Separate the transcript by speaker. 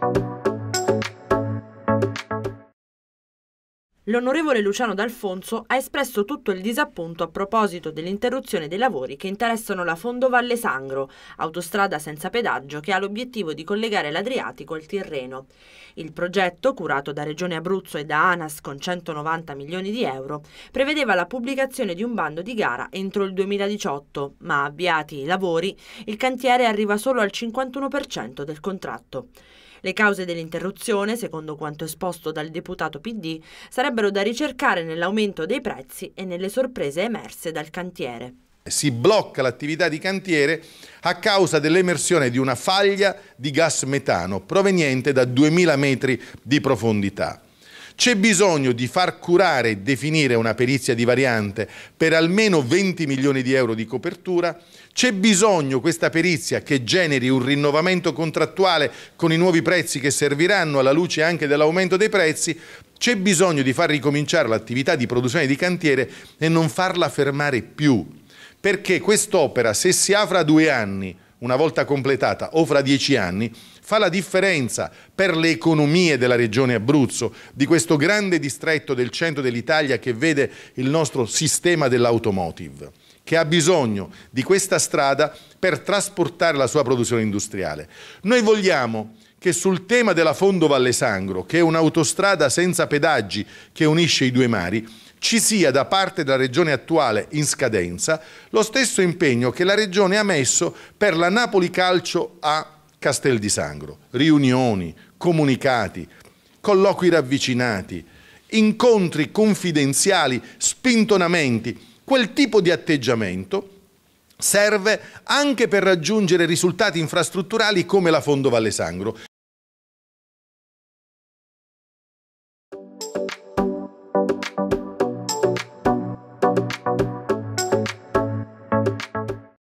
Speaker 1: Thank you l'onorevole Luciano D'Alfonso ha espresso tutto il disappunto a proposito dell'interruzione dei lavori che interessano la Fondovalle Sangro, autostrada senza pedaggio che ha l'obiettivo di collegare l'Adriatico al Tirreno. Il progetto, curato da Regione Abruzzo e da ANAS con 190 milioni di euro, prevedeva la pubblicazione di un bando di gara entro il 2018, ma avviati i lavori, il cantiere arriva solo al 51% del contratto. Le cause dell'interruzione, secondo quanto esposto dal deputato PD, sarebbero numero da ricercare nell'aumento dei prezzi e nelle sorprese emerse dal cantiere.
Speaker 2: Si blocca l'attività di cantiere a causa dell'emersione di una faglia di gas metano proveniente da 2000 metri di profondità. C'è bisogno di far curare e definire una perizia di variante per almeno 20 milioni di euro di copertura? C'è bisogno questa perizia che generi un rinnovamento contrattuale con i nuovi prezzi che serviranno alla luce anche dell'aumento dei prezzi? C'è bisogno di far ricominciare l'attività di produzione di cantiere e non farla fermare più. Perché quest'opera, se si apre a due anni, una volta completata o fra dieci anni, fa la differenza per le economie della regione Abruzzo, di questo grande distretto del centro dell'Italia che vede il nostro sistema dell'automotive, che ha bisogno di questa strada per trasportare la sua produzione industriale. Noi vogliamo che sul tema della Fondo Valle Sangro, che è un'autostrada senza pedaggi che unisce i due mari, ci sia da parte della Regione attuale in scadenza lo stesso impegno che la Regione ha messo per la Napoli Calcio a Castel di Sangro. Riunioni, comunicati, colloqui ravvicinati, incontri confidenziali, spintonamenti, quel tipo di atteggiamento serve anche per raggiungere risultati infrastrutturali come la Fondo Valle Sangro.